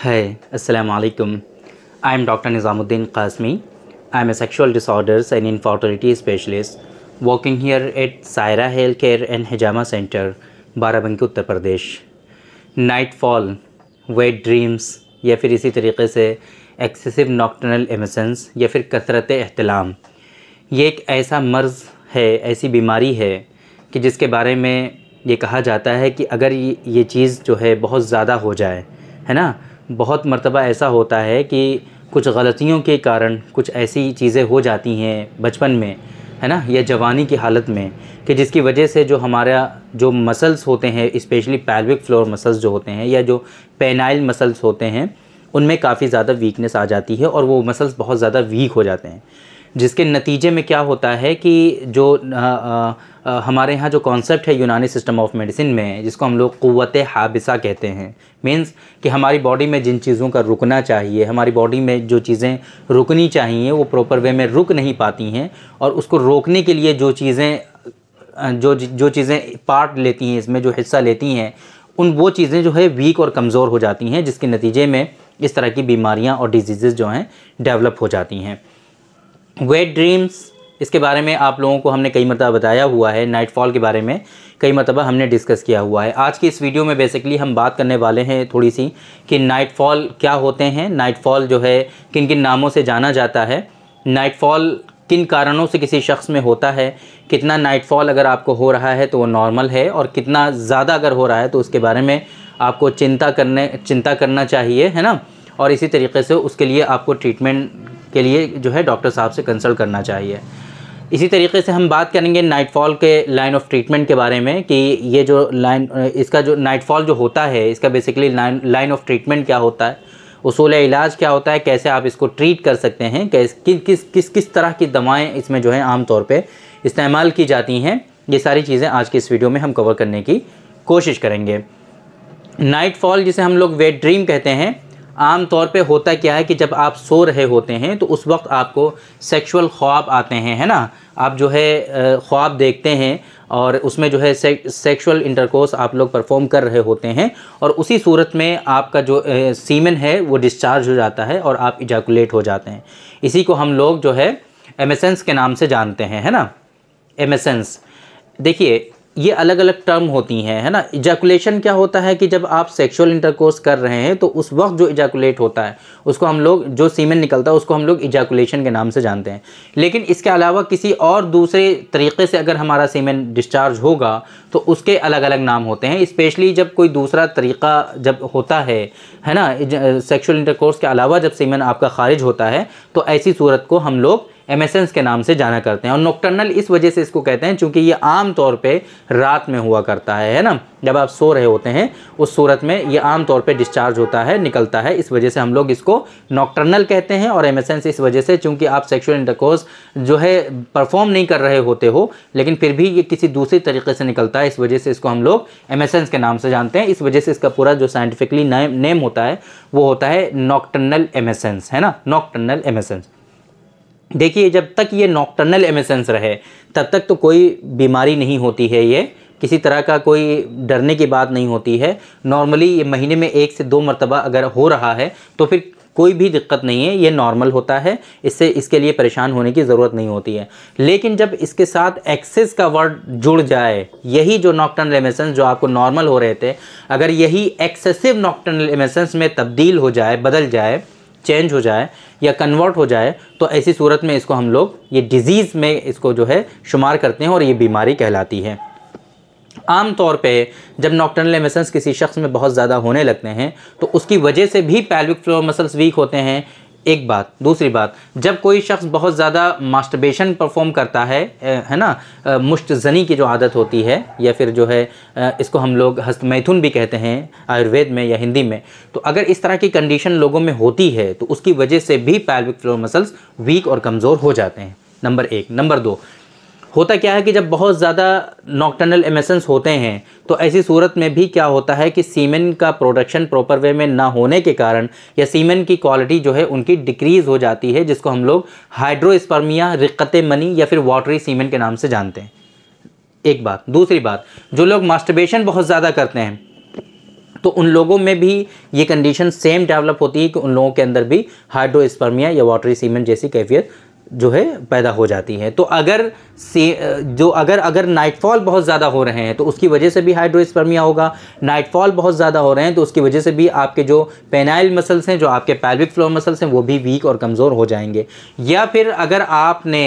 Hi, Assalamu alaikum. I am Dr. Nizamuddin Qasmi. I am a sexual disorders and infertility specialist working here at Saira Healthcare and Hijama Center, Barabanki, Uttar Pradesh. Nightfall, wet dreams या फिर इसी तरीके से excessive नॉक्टनल एमिसन्स या फिर कसरत अहतलाम ये एक ऐसा मर्ज़ है ऐसी बीमारी है कि जिसके बारे में ये कहा जाता है कि अगर ये ये चीज़ जो है बहुत ज़्यादा हो जाए है ना बहुत मरतबा ऐसा होता है कि कुछ गलतियों के कारण कुछ ऐसी चीज़ें हो जाती हैं बचपन में है ना या जवानी की हालत में कि जिसकी वजह से जो हमारा जो मसल्स होते हैं इस्पेशली पैल्विक फ्लोर मसल्स जो होते हैं या जो पेनाइल मसल्स होते हैं उनमें काफ़ी ज़्यादा वीकनेस आ जाती है और वो मसल्स बहुत ज़्यादा वीक हो जाते हैं जिसके नतीजे में क्या होता है कि जो आ, आ, आ, हमारे यहाँ जो कॉन्सेप्ट है यूनानी सिस्टम ऑफ मेडिसिन में जिसको हम लोग क़वत हाबिसा कहते हैं मीन्स कि हमारी बॉडी में जिन चीज़ों का रुकना चाहिए हमारी बॉडी में जो चीज़ें रुकनी चाहिए वो प्रॉपर वे में रुक नहीं पाती हैं और उसको रोकने के लिए जो चीज़ें जो जो चीज़ें पार्ट लेती हैं इसमें जो हिस्सा लेती हैं उन वो चीज़ें जो है वीक और कमज़ोर हो जाती हैं जिसके नतीजे में इस तरह की बीमारियां और डिजीज़ जो हैं डेवलप हो जाती हैं वेट ड्रीम्स इसके बारे में आप लोगों को हमने कई मरतबा बताया हुआ है नाइटफॉल के बारे में कई मरतबा हमने डिस्कस किया हुआ है आज की इस वीडियो में बेसिकली हम बात करने वाले हैं थोड़ी सी कि नाइटफॉल क्या होते हैं नाइटफॉल जो है किन किन नामों से जाना जाता है नाइटफॉल किन कारणों से किसी शख्स में होता है कितना नाइटफॉल अगर आपको हो रहा है तो वो नॉर्मल है और कितना ज़्यादा अगर हो रहा है तो उसके बारे में आपको चिंता करने चिंता करना चाहिए है ना और इसी तरीके से उसके लिए आपको ट्रीटमेंट के लिए जो है डॉक्टर साहब से कंसल्ट करना चाहिए इसी तरीके से हम बात करेंगे नाइटफॉल के लाइन ऑफ ट्रीटमेंट के बारे में कि ये जो लाइन इसका जो नाइटफॉल जो होता है इसका basically line line of treatment क्या होता है उसूल इलाज क्या होता है कैसे आप इसको ट्रीट कर सकते हैं कैस किस किस किस किस तरह की दवाएँ इसमें जो है आमतौर पर इस्तेमाल की जाती हैं ये सारी चीज़ें आज की इस वीडियो में हम कवर करने की कोशिश करेंगे नाइट फॉल जिसे हम लोग वेट ड्रीम कहते हैं आम तौर पे होता क्या है कि जब आप सो रहे होते हैं तो उस वक्त आपको सेक्सुअल ख्वाब आते हैं है ना आप जो है ख्वाब देखते हैं और उसमें जो है सेक्सुअल इंटरकोर्स आप लोग परफॉर्म कर रहे होते हैं और उसी सूरत में आपका जो सीमन है वो डिस्चार्ज हो जाता है और आप इजाकुलेट हो जाते हैं इसी को हम लोग जो है एमेसेंस के नाम से जानते हैं है ना एमेसेंस देखिए ये अलग अलग टर्म होती हैं है ना इजैकुलेशन क्या होता है कि जब आप सेक्सुअल इंटरकोर्स कर रहे हैं तो उस वक्त जो इजैकुलेट होता है उसको हम लोग जो सीमेंट निकलता है उसको हम लोग इजैकुलेशन के नाम से जानते हैं लेकिन इसके अलावा किसी और दूसरे तरीके से अगर हमारा सीमेंट डिस्चार्ज होगा तो उसके अलग अलग नाम होते हैं इस्पेशली जब कोई दूसरा तरीका जब होता है है ना सेक्शुअल इंटरकोर्स के अलावा जब सीमेंट आपका खारिज होता है तो ऐसी सूरत को हम लोग एमेसेंस के नाम से जाना करते हैं और नोक्टर्नल इस वजह से इसको कहते हैं क्योंकि ये आम तौर पर रात में हुआ करता है है ना जब आप सो रहे होते हैं उस सूरत में ये आम तौर पर डिस्चार्ज होता है निकलता है इस वजह से हम लोग इसको नॉक्टर्नल कहते हैं और एमेसेंस इस वजह से चूँकि आप सेक्शुअल इंटरकोर्स जो है परफॉर्म नहीं कर रहे होते हो लेकिन फिर भी ये किसी दूसरे तरीके से निकलता है इस वजह से इसको हम लोग एमेसेंस के नाम से जानते हैं इस वजह से इसका पूरा जो साइंटिफिकली नेम होता है वो होता है नॉक्टर्नल एमेसेंस है ना नॉक्टर्नल एमेसेंस देखिए जब तक ये नॉकटर्नल एमेसेंस रहे तब तक तो कोई बीमारी नहीं होती है ये किसी तरह का कोई डरने की बात नहीं होती है नॉर्मली ये महीने में एक से दो मरतबा अगर हो रहा है तो फिर कोई भी दिक्कत नहीं है ये नॉर्मल होता है इससे इसके लिए परेशान होने की ज़रूरत नहीं होती है लेकिन जब इसके साथ एक्सेस का वर्ड जुड़ जाए यही जो नॉकटर्नल एमेसेंस जो आपको नॉर्मल हो रहे थे अगर यही एक्सेसिव नॉकटर्नल एमेसेंस में तब्दील हो जाए बदल जाए चेंज हो जाए या कन्वर्ट हो जाए तो ऐसी सूरत में इसको हम लोग ये डिज़ीज़ में इसको जो है शुमार करते हैं और ये बीमारी कहलाती है आम तौर पे जब नॉक्टर्नल एमिसन्स किसी शख्स में बहुत ज़्यादा होने लगते हैं तो उसकी वजह से भी पैल्विक फ्लोर मसल्स वीक होते हैं एक बात दूसरी बात जब कोई शख्स बहुत ज़्यादा मास्टरबेशन परफॉर्म करता है है ना मुश्त जनी की जो आदत होती है या फिर जो है इसको हम लोग हस्तमैथुन भी कहते हैं आयुर्वेद में या हिंदी में तो अगर इस तरह की कंडीशन लोगों में होती है तो उसकी वजह से भी पैल्विक फ्लोर मसल्स वीक और कमज़ोर हो जाते हैं नंबर एक नंबर दो होता क्या है कि जब बहुत ज़्यादा नॉकटर्नल एमिशंस होते हैं तो ऐसी सूरत में भी क्या होता है कि सीमेन का प्रोडक्शन प्रॉपर वे में ना होने के कारण या सीमेन की क्वालिटी जो है उनकी डिक्रीज़ हो जाती है जिसको हम लोग हाइड्रोस्पर्मिया रिक्कत मनी या फिर वाटरी सीमेन के नाम से जानते हैं एक बात दूसरी बात जो लोग मास्टरबेशन बहुत ज़्यादा करते हैं तो उन लोगों में भी ये कंडीशन सेम डेवलप होती है कि उन लोगों के अंदर भी हाइड्रोस्पर्मिया या वाटरी सीमेंट जैसी कैफियत जो है पैदा हो जाती हैं तो अगर से जो अगर अगर नाइटफॉल बहुत ज़्यादा हो रहे हैं तो उसकी वजह से भी हाइड्रोस्पर्मिया होगा नाइटफॉल बहुत ज़्यादा हो रहे हैं तो उसकी वजह से भी आपके जो पेनाइल मसल्स हैं जो आपके पैल्विक फ्लोर मसल्स हैं वो भी वीक और कमज़ोर हो जाएंगे या फिर अगर आपने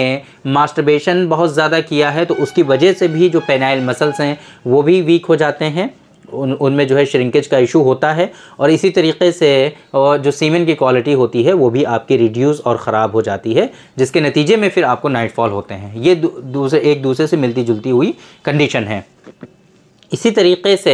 मास्टरबेशन बहुत ज़्यादा किया है तो उसकी वजह से भी जो पेनाइल मसल्स हैं वो भी वीक हो जाते हैं उन उनमें जो है श्रिंकेज का इशू होता है और इसी तरीके से जो सीमेंट की क्वालिटी होती है वो भी आपकी रिड्यूस और ख़राब हो जाती है जिसके नतीजे में फिर आपको नाइटफॉल होते हैं ये दूसरे एक दूसरे से मिलती जुलती हुई कंडीशन है इसी तरीके से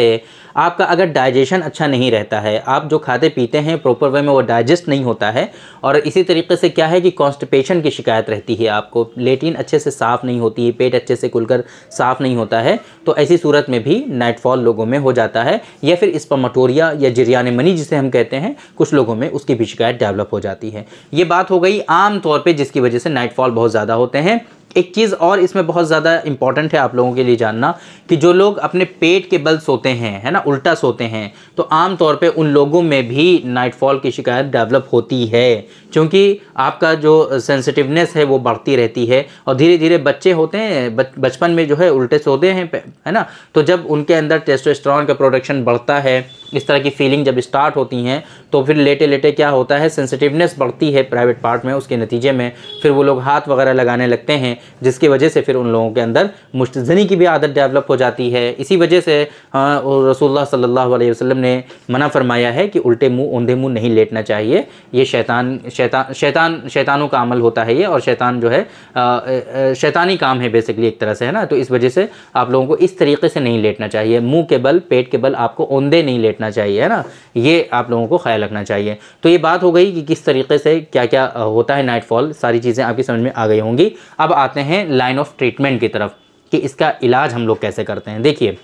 आपका अगर डाइजेशन अच्छा नहीं रहता है आप जो खाते पीते हैं प्रॉपर वे में वो डाइजेस्ट नहीं होता है और इसी तरीके से क्या है कि कॉन्स्टिपेशन की शिकायत रहती है आपको लेटिन अच्छे से साफ़ नहीं होती है पेट अच्छे से खुलकर साफ़ नहीं होता है तो ऐसी सूरत में भी नाइटफॉल लोगों में हो जाता है या फिर इस्पमटोरिया या जिरियान मनी जिसे हम कहते हैं कुछ लोगों में उसकी भी शिकायत डेवलप हो जाती है ये बात हो गई आम तौर पर जिसकी वजह से नाइटफॉल बहुत ज़्यादा होते हैं एक चीज़ और इसमें बहुत ज़्यादा इंपॉर्टेंट है आप लोगों के लिए जानना कि जो लोग अपने पेट के बल सोते हैं है ना उल्टा सोते हैं तो आमतौर पे उन लोगों में भी नाइटफॉल की शिकायत डेवलप होती है क्योंकि आपका जो सेंसिटिवनेस है वो बढ़ती रहती है और धीरे धीरे बच्चे होते हैं बचपन में जो है उल्टे सोते हैं है ना तो जब उनके अंदर टेस्टोस्ट्रॉन का प्रोडक्शन बढ़ता है इस तरह की फीलिंग जब स्टार्ट होती हैं तो फिर लेटे लेटे क्या होता है सेंसिटिवनेस बढ़ती है प्राइवेट पार्ट में उसके नतीजे में फिर वो लोग हाथ वगैरह लगाने लगते हैं जिसकी वजह से फिर उन लोगों के अंदर मुश्तनी की भी आदत डेवलप हो जाती है इसी वजह से रसोल्ला सल्ला वसम ने मना फरमाया है कि उल्टे मुँह ऊंधे मुँह नहीं लेटना चाहिए ये शैतान शैतान शैतान शैतानों का अमल होता है ये और शैतान जो है शैतानी काम है बेसिकली एक तरह से है ना तो इस वजह से आप लोगों को इस तरीके से नहीं लेटना चाहिए मुँह के बल पेट के बल आपको ऊंधे नहीं लेट बैठना चाहिए है ना ये आप लोगों को ख्याल रखना चाहिए तो ये बात हो गई कि किस तरीके से क्या क्या होता है नाइटफॉल सारी चीज़ें आपकी समझ में आ गई होंगी अब आते हैं लाइन ऑफ ट्रीटमेंट की तरफ कि इसका इलाज हम लोग कैसे करते हैं देखिए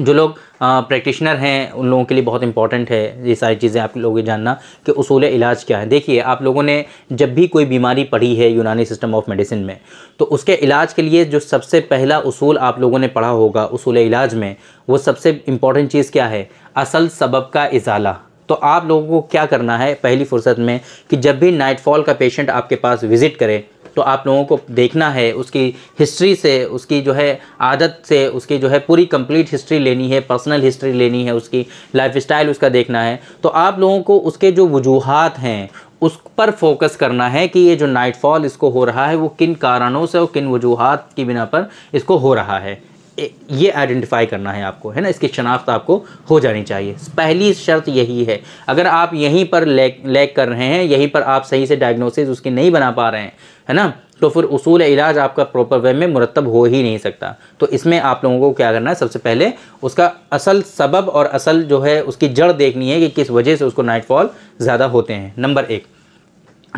जो लोग प्रैक्टिशनर हैं उन लोगों के लिए बहुत इंपॉर्टेंट है ये सारी चीज़ें आप लोगों को जानना कि उसूल इलाज क्या है देखिए आप लोगों ने जब भी कोई बीमारी पढ़ी है यूनानी सिस्टम ऑफ मेडिसिन में तो उसके इलाज के लिए जो सबसे पहला उसूल आप लोगों ने पढ़ा होगा उसूल इलाज में वो सबसे इम्पॉर्टेंट चीज़ क्या है असल सबब का इजाला तो आप लोगों को क्या करना है पहली फुर्सत में कि जब भी नाइटफॉल का पेशेंट आपके पास विज़िट करे तो आप लोगों को देखना है उसकी हिस्ट्री से उसकी जो है आदत से उसकी जो है पूरी कंप्लीट हिस्ट्री लेनी है पर्सनल हिस्ट्री लेनी है उसकी लाइफ उसका देखना है तो आप लोगों को उसके जो वजूहत हैं उस पर फोकस करना है कि ये जो नाइटफॉल इसको हो रहा है वो किन कारणों से और किन वजूहत की बिना पर इसको हो रहा है ये आइडेंटिफाई करना है आपको है ना इसकी शनाख्त आपको हो जानी चाहिए पहली शर्त यही है अगर आप यहीं पर लैक लैक कर रहे हैं यहीं पर आप सही से डायग्नोसिस उसकी नहीं बना पा रहे हैं है ना तो फिर उसूल इलाज आपका प्रॉपर वे में मुरतब हो ही नहीं सकता तो इसमें आप लोगों को क्या करना है सबसे पहले उसका असल सबब और असल जो है उसकी जड़ देखनी है कि किस वजह से उसको नाइटफॉल ज़्यादा होते हैं नंबर एक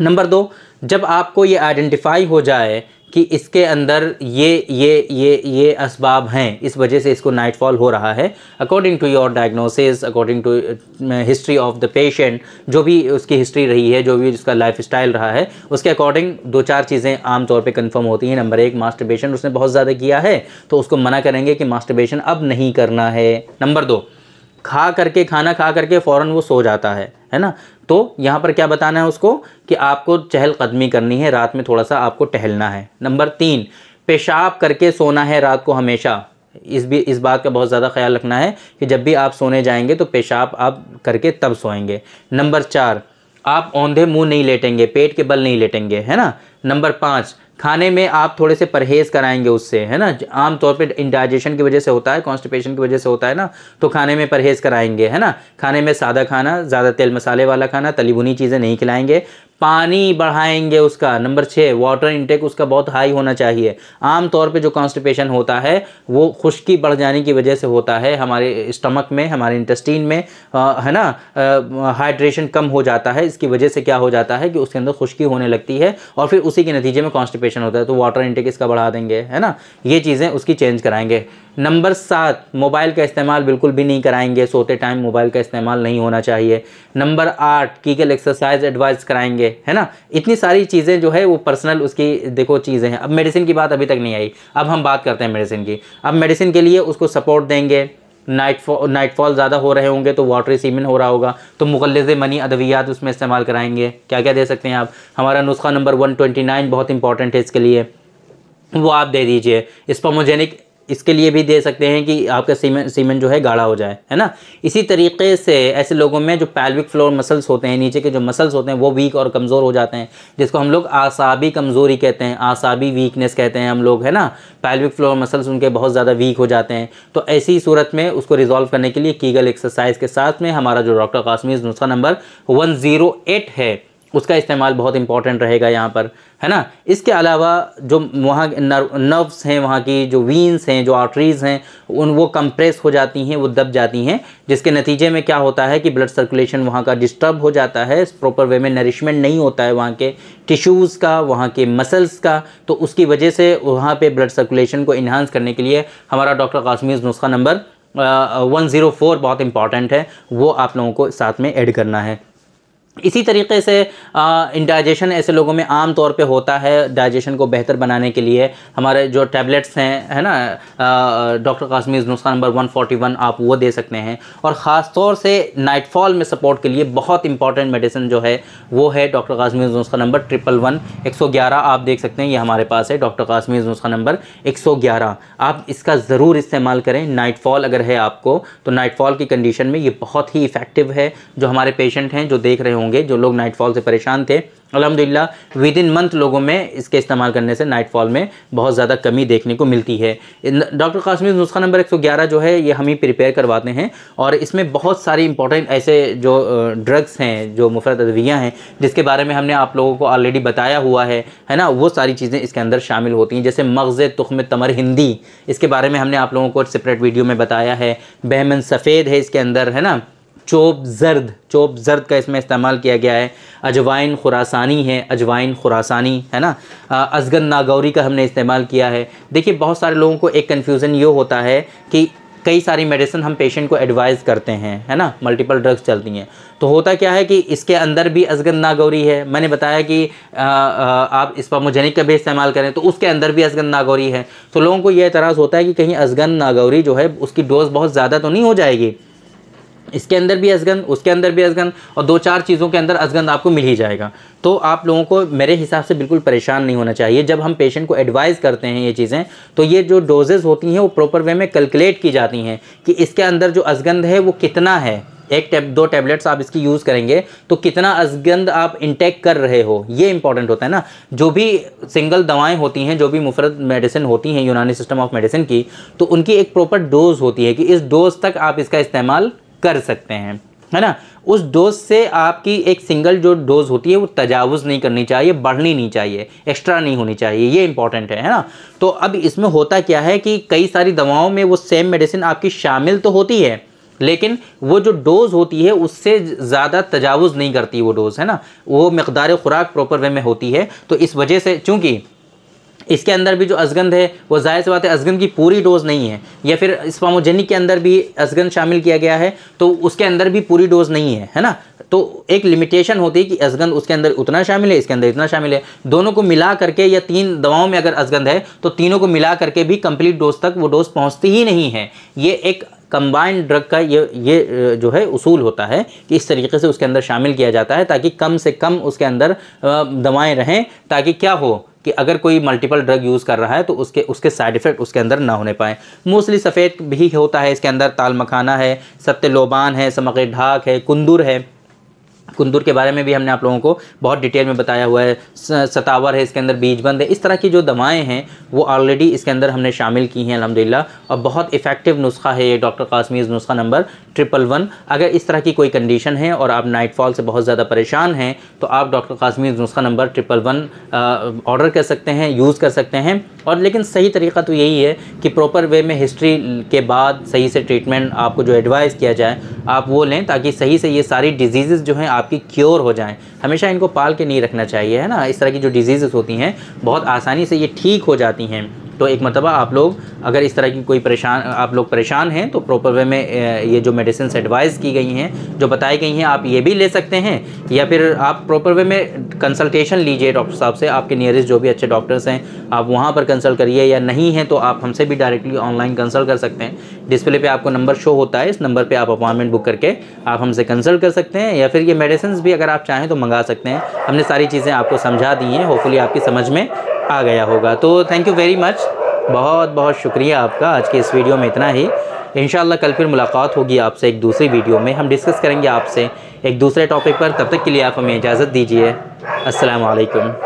नंबर दो जब आपको ये आइडेंटिफाई हो जाए कि इसके अंदर ये ये ये ये इसबाब हैं इस वजह से इसको नाइटफॉल हो रहा है according to your diagnosis according to history of the patient जो भी उसकी हिस्ट्री रही है जो भी उसका लाइफ स्टाइल रहा है उसके अकॉर्डिंग दो चार चीज़ें आम तौर पर कन्फर्म होती हैं नंबर एक मास्टरबेशन उसने बहुत ज़्यादा किया है तो उसको मना करेंगे कि मास्टरबेशन अब नहीं करना है नंबर दो खा करके खाना खा करके फ़ौरन वो सो जाता है है ना तो यहाँ पर क्या बताना है उसको कि आपको चहलकदमी करनी है रात में थोड़ा सा आपको टहलना है नंबर तीन पेशाब करके सोना है रात को हमेशा इस भी इस बात का बहुत ज़्यादा ख्याल रखना है कि जब भी आप सोने जाएंगे तो पेशाब आप करके तब सोएंगे नंबर चार आप औंधे मुंह नहीं लेटेंगे पेट के बल नहीं लेटेंगे है ना नंबर पाँच खाने में आप थोड़े से परहेज़ कराएंगे उससे है ना आमतौर पे इंडाइजेशन की वजह से होता है कॉन्स्टिपेशन की वजह से होता है ना तो खाने में परहेज़ कराएंगे है ना खाने में सादा खाना ज़्यादा तेल मसाले वाला खाना तली भुनी चीज़ें नहीं खिलाएंगे पानी बढ़ाएंगे उसका नंबर छः वाटर इंटेक उसका बहुत हाई होना चाहिए आम तौर पे जो कॉन्स्टिपेशन होता है वो खुश्की बढ़ जाने की वजह से होता है हमारे स्टमक में हमारे इंटेस्टीन में आ, है ना हाइड्रेशन कम हो जाता है इसकी वजह से क्या हो जाता है कि उसके अंदर खुश्की होने लगती है और फिर उसी के नतीजे में कॉन्स्टिपेशन होता है तो वाटर इंटेक इसका बढ़ा देंगे है ना ये चीज़ें उसकी चेंज कराएंगे नंबर सात मोबाइल का इस्तेमाल बिल्कुल भी नहीं कराएंगे सोते टाइम मोबाइल का इस्तेमाल नहीं होना चाहिए नंबर आठ कीगल एक्सरसाइज एडवाइस कराएंगे है ना इतनी सारी चीज़ें जो है वो पर्सनल उसकी देखो चीज़ें हैं अब मेडिसिन की बात अभी तक नहीं आई अब हम बात करते हैं मेडिसिन की अब मेडिसिन के लिए उसको सपोर्ट देंगे नाइट नाइट नाइटफॉल ज़्यादा हो रहे होंगे तो वाटरी सीमेंट हो रहा होगा तो मुखलज़ मनी अदवियात उसमें इस्तेमाल कराएंगे क्या क्या दे सकते हैं आप हमारा नुस्खा नंबर 129 बहुत इंपॉर्टेंट है इसके लिए वो आप दे दीजिए इस्पोमोजेनिक इसके लिए भी दे सकते हैं कि आपका सीमन सीमन जो है गाढ़ा हो जाए है ना इसी तरीके से ऐसे लोगों में जो पैल्विक फ्लोर मसल्स होते हैं नीचे के जो मसल्स होते हैं वो वीक और कमज़ोर हो जाते हैं जिसको हम लोग आसाबी कमज़ोरी कहते हैं आसाबी वीकनेस कहते हैं हम लोग है ना पैल्विक फ्लोर मसल्स उनके बहुत ज़्यादा वीक हो जाते हैं तो ऐसी सूरत में उसको रिजॉल्व करने के लिए कीगल एक्सरसाइज के साथ में हमारा जो डॉक्टर कासमी नुस्खा नंबर वन है उसका इस्तेमाल बहुत इंपॉर्टेंट रहेगा यहाँ पर है ना इसके अलावा जो वहाँ नर्व्स हैं वहाँ की जो वीन्स हैं जो आर्टरीज़ हैं उन वो कंप्रेस हो जाती हैं वो दब जाती हैं जिसके नतीजे में क्या होता है कि ब्लड सर्कुलेशन वहाँ का डिस्टर्ब हो जाता है प्रॉपर वे में नरिशमेंट नहीं होता है वहाँ के टिश्यूज़ का वहाँ के मसल्स का तो उसकी वजह से वहाँ पर ब्लड सर्कुलेशन को इन्हांस करने के लिए हमारा डॉक्टर कासमीज़ नुस्खा नंबर वन ज़ीरो फोर बहुत इंपॉर्टेंट है वो आप लोगों को साथ में ऐड करना है इसी तरीके से इंडाइजेशन ऐसे लोगों में आम तौर पे होता है डाइजेशन को बेहतर बनाने के लिए हमारे जो टैबलेट्स हैं है ना डॉक्टर कासमीज़ नुस्खा नंबर 141 आप वो दे सकते हैं और ख़ास तौर से नाइटफॉल में सपोर्ट के लिए बहुत इंपॉर्टेंट मेडिसिन जो है वो है डॉक्टर कासमीज़ नुस्खा नंबर ट्रिपल वन एक आप देख सकते हैं ये हमारे पास है डॉक्टर कासमीज़ नुस्खा नंबर एक आप इसका ज़रूर इस्तेमाल करें नाइट अगर है आपको तो नाइट की कंडीशन में ये बहुत ही इफ़ेक्टिव है जो हमारे पेशेंट हैं जो देख रहे होंगे होंगे जो लोग नाइटफॉल से परेशान थे अलहमदिल्ला विद इन मंथ लोगों में इसके इस्तेमाल करने से नाइटफॉल में बहुत ज़्यादा कमी देखने को मिलती है डॉक्टर कासमी नुस्खा नंबर 111 जो है ये हम ही प्रिपेयर करवाते हैं और इसमें बहुत सारी इंपॉर्टेंट ऐसे जो ड्रग्स हैं जो मुफरत अदवियाँ हैं जिसके बारे में हमने आप लोगों को ऑलरेडी बताया हुआ है है ना वो सारी चीज़ें इसके अंदर शामिल होती हैं जैसे मगज़ तुख्म तमर हिंदी इसके बारे में हमने आप लोगों को सेपरेट वीडियो में बताया है बहमन सफ़ेद है इसके अंदर है ना चोप जर्द चोप जर्द का इसमें इस्तेमाल किया गया है अजवाइन खुरासानी है अजवाइन खुरासानी है ना असगन नागौरी का हमने इस्तेमाल किया है देखिए बहुत सारे लोगों को एक कन्फ्यूज़न ये होता है कि कई सारी मेडिसिन हम पेशेंट को एडवाइस करते हैं है ना मल्टीपल ड्रग्स चलती हैं तो होता क्या है कि इसके अंदर भी असगन नागौरी है मैंने बताया कि आ, आ, आप स्पामोजेनिक का भी इस्तेमाल करें तो उसके अंदर भी असगन नागौरी है तो लोगों को यह एतराज़ होता है कि कहीं असगन नागौरी जो है उसकी डोज़ बहुत ज़्यादा तो नहीं हो जाएगी इसके अंदर भी असगंध उसके अंदर भी असगंध और दो चार चीज़ों के अंदर असगंध आपको मिल ही जाएगा तो आप लोगों को मेरे हिसाब से बिल्कुल परेशान नहीं होना चाहिए जब हम पेशेंट को एडवाइज़ करते हैं ये चीज़ें तो ये जो डोजेज़ होती हैं वो प्रॉपर वे में कैलकुलेट की जाती हैं कि इसके अंदर जो असगंध है वो कितना है एक टेब दो टैबलेट्स आप इसकी यूज़ करेंगे तो कितना असगंध आप इंटेक कर रहे हो ये इंपॉर्टेंट होता है ना जो भी सिंगल दवाएं होती हैं जो भी मुफरत मेडिसिन होती हैं यूनानी सिस्टम ऑफ मेडिसिन की तो उनकी एक प्रॉपर डोज होती है कि इस डोज तक आप इसका इस्तेमाल कर सकते हैं है ना उस डोज से आपकी एक सिंगल जो डोज होती है वो तजावुज़ नहीं करनी चाहिए बढ़नी नहीं चाहिए एक्स्ट्रा नहीं होनी चाहिए ये इंपॉर्टेंट है है ना तो अब इसमें होता क्या है कि कई सारी दवाओं में वो सेम मेडिसिन आपकी शामिल तो होती है लेकिन वो जो डोज़ होती है उससे ज़्यादा तजावुज़ नहीं करती वो डोज़ है ना वो मकदार खुराक प्रॉपर वे में होती है तो इस वजह से चूँकि इसके अंदर भी जो अजगंद है वो जाहिर सी बात है अजगंद की पूरी डोज़ नहीं है या फिर स्पामोजेनिक के अंदर भी अजगंद शामिल किया गया है तो उसके अंदर भी पूरी डोज़ नहीं है है ना तो एक लिमिटेशन होती है कि अजगंद उसके अंदर उतना शामिल है इसके अंदर इतना शामिल है दोनों को मिला करके या तीन दवाओं में अगर अजगंद है तो तीनों को मिला करके भी कंप्लीट डोज तक वो डोज पहुँचती ही नहीं है ये एक कंबाइंड ड्रग का ये ये जो है उसूल होता है कि इस तरीके से उसके अंदर शामिल किया जाता है ताकि कम से कम उसके अंदर दवाएं रहें ताकि क्या हो कि अगर कोई मल्टीपल ड्रग यूज़ कर रहा है तो उसके उसके साइड इफ़ेक्ट उसके अंदर ना होने पाएँ मोस्टली सफ़ेद भी होता है इसके अंदर ताल मखाना है सत्य लोबान है समक ढाक है कुंदुर है कुंदूर के बारे में भी हमने आप लोगों को बहुत डिटेल में बताया हुआ है सतावर है इसके अंदर बीजबंद है इस तरह की जो दवाएं हैं वो ऑलरेडी इसके अंदर हमने शामिल की हैं अलहमदिल्ला और बहुत इफेक्टिव नुस्खा है ये डॉक्टर कासमीज़ नुस्खा नंबर ट्रिपल वन अगर इस तरह की कोई कंडीशन है और आप नाइटफॉल से बहुत ज़्यादा परेशान हैं तो आप डॉक्टर कासमीज़ नुस्खा नंबर ट्रिपल वन ऑर्डर कर सकते हैं यूज़ कर सकते हैं और लेकिन सही तरीका तो यही है कि प्रॉपर वे में हिस्ट्री के बाद सही से ट्रीटमेंट आपको जो एडवाइस किया जाए आप वो लें ताकि सही से ये सारी डिजीज़ जो हैं आपकी क्योर हो जाएँ हमेशा इनको पाल के नहीं रखना चाहिए है ना इस तरह की जो डिजीज़ होती हैं बहुत आसानी से ये ठीक हो जाती हैं तो एक मतलब आप लोग अगर इस तरह की कोई परेशान आप लोग परेशान हैं तो प्रॉपर वे में ये जो मेडिसिन एडवाइस की गई हैं जो बताई गई हैं आप ये भी ले सकते हैं या फिर आप प्रॉपर वे में कंसल्टेशन लीजिए डॉक्टर साहब से आपके नियरेस्ट जो भी अच्छे डॉक्टर्स हैं आप वहाँ पर कंसल्ट करिए या नहीं हैं तो आप हमसे भी डायरेक्टली ऑनलाइन कंसल्ट कर सकते हैं डिस्प्ले पर आपको नंबर शो होता है इस नंबर पर आप अपॉइंटमेंट बुक करके आप हमसे कंसल्ट कर सकते हैं या फिर ये मेडिसिन भी अगर आप चाहें तो मंगा सकते हैं हमने सारी चीज़ें आपको समझा दी हैं होपफुली आपकी समझ में आ गया होगा तो थैंक यू वेरी मच बहुत बहुत शुक्रिया आपका आज के इस वीडियो में इतना ही इन कल फिर मुलाकात होगी आपसे एक दूसरी वीडियो में हम डिस्कस करेंगे आपसे एक दूसरे टॉपिक पर तब तक के लिए आप हमें इजाज़त दीजिए असलकम